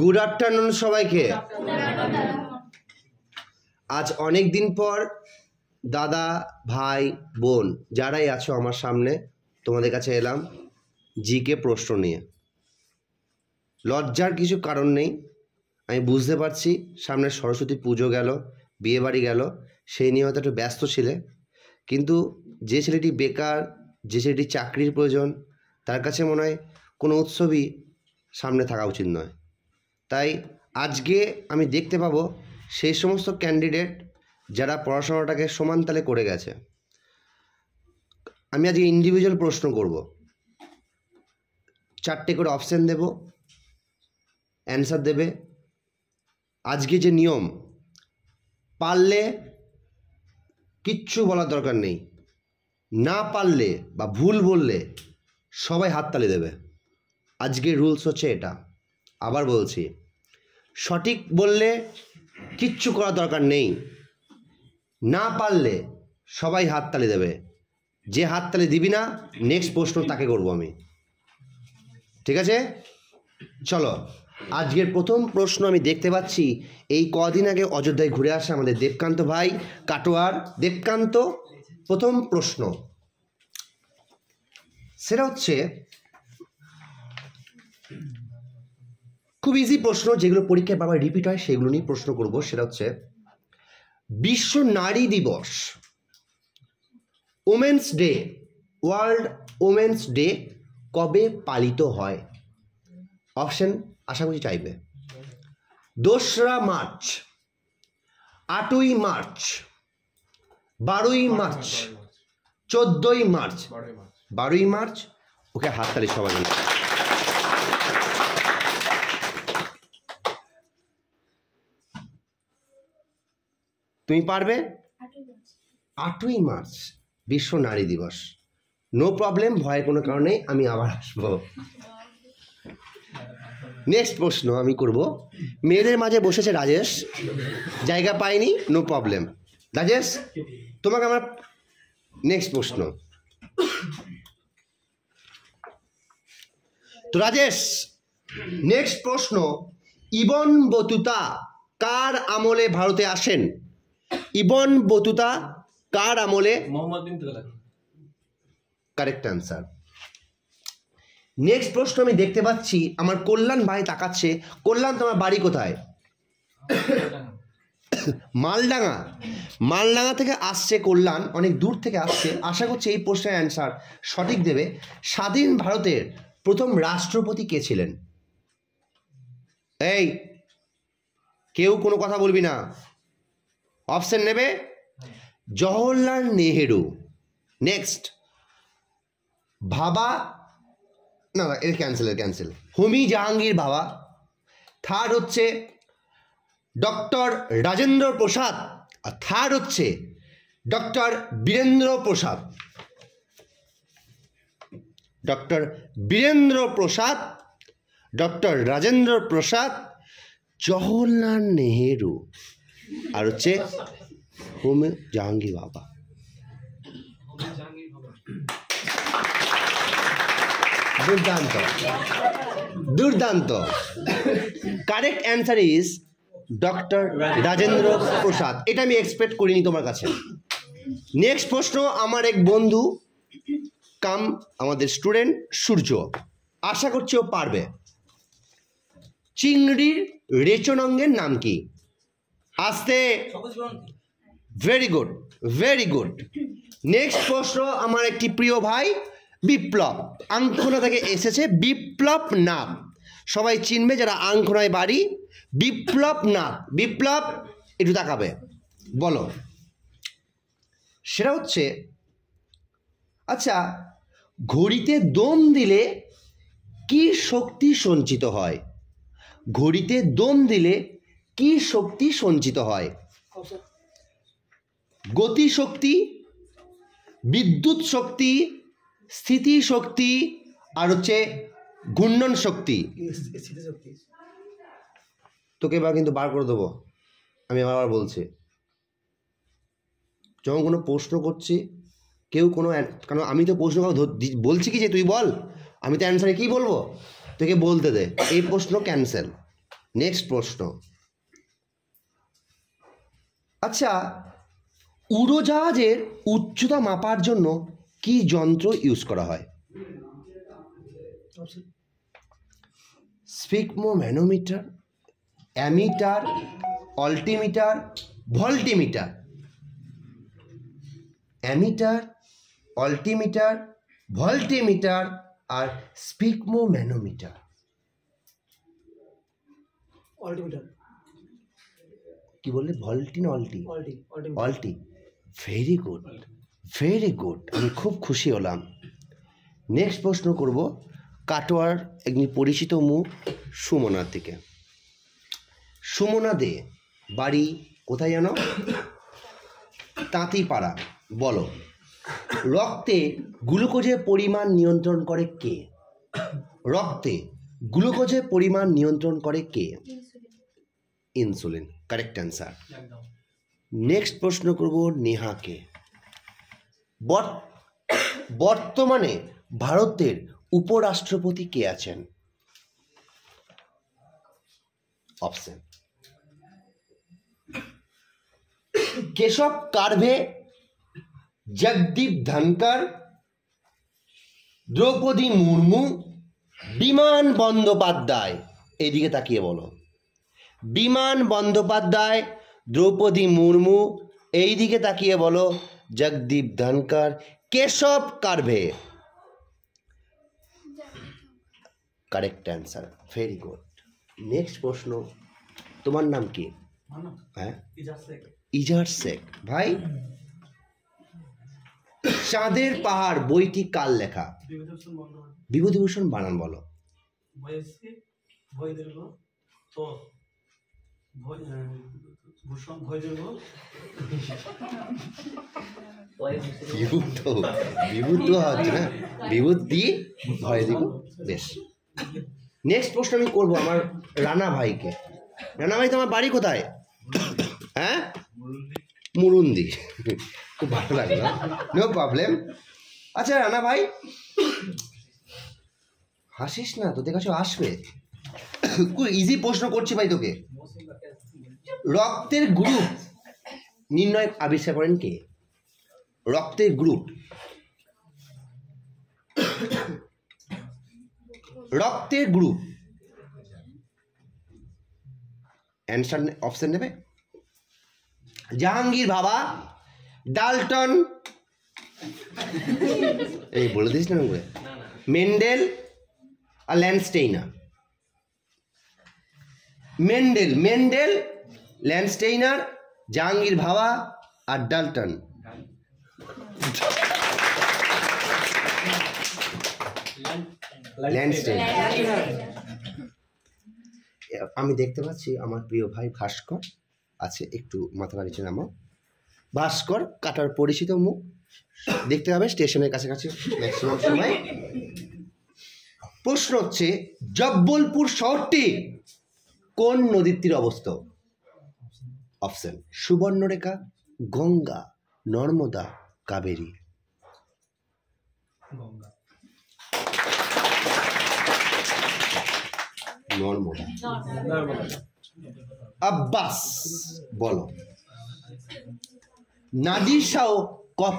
Good afternoon সবাইকে আজ অনেক দিন পর দাদা ভাই বোন যারাই আছো আমার সামনে তোমাদের কাছে এলাম জিকে প্রশ্ন নিয়ে লজ্জার কিছু কারণ নেই আমি বুঝতে পারছি সামনে সরস্বতী পুজো গেল বিয়ে বাড়ি গেল সেই নিয়ে হয়তো একটু ব্যস্ত ছিলে কিন্তু যে ছেলেটি বেকার যে ছেলেটি চাকরির প্রয়োজন তার কাছে মনে হয় কোনো উৎসবই সামনে থাকা উচিত নয় তাই আজকে আমি দেখতে পাবো সেই সমস্ত ক্যান্ডিডেট যারা পড়াশোনাটাকে সমান তালে করে গেছে আমি আজকে ইন্ডিভিজুয়াল প্রশ্ন করব চারটে করে অপশান দেব অ্যান্সার দেবে আজকে যে নিয়ম পারলে কিচ্ছু বলার দরকার নেই না পারলে বা ভুল বললে সবাই হাততালি দেবে আজকে রুলস হচ্ছে এটা আবার বলছি সঠিক বললে কিচ্ছু করার দরকার নেই না পারলে সবাই হাততালি দেবে যে হাততালি দিবি না নেক্সট প্রশ্ন তাকে করব আমি ঠিক আছে চলো আজকের প্রথম প্রশ্ন আমি দেখতে পাচ্ছি এই কদিন আগে অযোধ্যায় ঘুরে আসা আমাদের দেবকান্ত ভাই কাটোয়ার দেবকান্ত প্রথম প্রশ্ন সেটা হচ্ছে খুব ইজি প্রশ্ন যেগুলো পরীক্ষায় বারবার রিপিট হয় সেগুলো নিয়ে প্রশ্ন করব সেটা হচ্ছে বিশ্ব নারী দিবস women's day world women's day কবে পালিত হয় অপশন আশা করি চাইবে দোসরা মার্চ আটই মার্চ বারোই মার্চ চোদ্দই মার্চ বারোই মার্চ ওকে হাততালি সবাই তুমি পারবে আটই মার্চ বিশ্ব নারী দিবস নো প্রবলেম ভয়ের কোনো কারণে আমি আবার আসবো নেক্সট প্রশ্ন আমি করব মেয়েদের মাঝে বসেছে রাজেশ জায়গা পাইনি নো প্রবলেম রাজেশ তোমাকে আমার নেক্সট প্রশ্ন তো রাজেশ নেক্সট প্রশ্ন ইবন বতুতা কার আমলে ভারতে আসেন ইবন বতুতা কার আমলে কারেক্ট অ্যান্সার নেক্সট প্রশ্ন আমি দেখতে পাচ্ছি আমার কল্যাণ ভাই তাকাচ্ছে কল্যাণ তোমার বাড়ি কোথায় মালডাঙ্গা মালডাঙ্গা থেকে আসছে কল্যাণ অনেক দূর থেকে আসছে আশা করছি এই প্রশ্নের অ্যান্সার সঠিক দেবে স্বাধীন ভারতের প্রথম রাষ্ট্রপতি কে ছিলেন এই কেউ কোনো কথা বলবি না অপশন নেবে জওহরলাল নেহেরু নেক্সট ভাবা না না এর ক্যান্সেল এর ক্যান্সেল হোমি জাহাঙ্গীর ভাবা থার্ড হচ্ছে ডক্টর রাজেন্দ্র প্রসাদ আর থার্ড হচ্ছে doctor Birendra Prasad doctor Birendra Prasad doctor Rajendra Prasad Jawaharlal Nehru আর হচ্ছে হোমে জাহাঙ্গীর বাবা দুর্দান্ত দুর্দান্ত correct answer is doctor Rajendra Prasad এটা আমি এক্সপেক্ট করিনি তোমার কাছে নেক্সট প্রশ্ন আমার এক বন্ধু কাম আমাদের স্টুডেন্ট সূর্য আশা করছি ও পারবে চিংড়ির অঙ্গের নাম কি আস্তে very good very good next প্রশ্ন আমার একটি প্রিয় ভাই বিপ্লব আঙ্কোনা থেকে এসেছে বিপ্লব নাম সবাই চিনবে যারা আঙ্কোনায় বাড়ি বিপ্লব নাম বিপ্লব একটু তাকাবে বলো সেটা হচ্ছে আচ্ছা ঘড়িতে দম দিলে কি শক্তি সঞ্চিত হয় ঘড়িতে দম দিলে কি শক্তি সঞ্চিত হয় গতি শক্তি বিদ্যুৎ শক্তি স্থিতি শক্তি আর হচ্ছে ঘূর্ণন শক্তি তোকে এবার কিন্তু বার করে দেবো আমি আবার বলছি যখন কোনো প্রশ্ন করছি কেউ কোনো কারণ আমি তো প্রশ্ন বলছি কি যে তুই বল আমি তো অ্যান্সারে কী বলবো তোকে বলতে দে এই প্রশ্ন ক্যান্সেল নেক্সট প্রশ্ন আচ্ছা উড়োজাহাজের উচ্চতা মাপার জন্য কি যন্ত্র ইউজ করা হয় sphygmomanometer ammeter altimeter voltmeter ammeter altimeter voltmeter আর স্পিকমো ম্যানোমিটার অল্টিমিটার কি বললে ভল্টি না অলটি অলটি ভেরি গুড ভেরি গুড আমি খুব খুশি হলাম নেক্সট প্রশ্ন করব কাটোয়ার একজন পরিচিত মুখ সুমনার থেকে সুমনা দে বাড়ি কোথায় জানো তাঁতিপাড়া বলো রক্তে গ্লুকোজের পরিমাণ নিয়ন্ত্রণ করে কে রক্তে গ্লুকোজের পরিমাণ নিয়ন্ত্রণ করে কে ইনসুলিন কারেক্ট অ্যান্সার নেক্সট প্রশ্ন করব নেহাকে বর্তমানে ভারতের উপরাষ্ট্রপতি কে আছেন অপশন কেশব কার্ভে জগদীপ ধনকর দ্রৌপদী মুর্মু বিমান বন্দ্যোপাধ্যায় এদিকে তাকিয়ে বলো বিমান বন্দ্যোপাধ্যায় দ্রৌপদী মুর্মু এই দিকে তাকিয়ে বলো Jagdeep Dhankhar Keshav Karve correct answer very good next প্রশ্ন তোমার নাম কি হ্যাঁ ইজার শেখ ভাই চাঁদের পাহাড় বইটি কাল লেখা বিভূতিভূষণ বানান বলো বিভূত বিভূত হচ্ছে না বিভূত দিয়ে ভয় দিব বেশ নেক্সট প্রশ্ন আমি করবো আমার রানা ভাইকে রানা ভাই তোমার বাড়ি কোথায় হ্যাঁ মুরুন্দি খুব ভালো লাগলো নো হ্যাঁ? প্রবলেম আচ্ছা রানা ভাই হাসিস না তোদের কাছে আসবে খুব ইজি প্রশ্ন করছি ভাই তোকে রক্তের গ্রুপ নির্ণয় আবিষ্কার করেন কে রক্তের গ্রুপ রক্তের গ্রুপ অ্যান্সার অপশন নেবে জাহাঙ্গীর বাবা ডালটন এই বলে দিস না করে মেন্ডেল আর Landsteiner Mendel Mendel Landsteiner Jahangir Bhabha আর ডালটন আমি দেখতে পাচ্ছি আমার প্রিয় ভাই ভাস্কর আছে একটু মাথা নিচে নাম ভাস্কর কাটার পরিচিত মুখ দেখতে হবে স্টেশনের কাছাকাছি ম্যাক্সিমাম সময় প্রশ্ন হচ্ছে জব্বলপুর শহরটি কোন নদীর তীরে অবস্থা অপশন সুবর্ণরেখা গঙ্গা নর্মদা কাবেরী আব্বাস বলো নাদির শাহ কত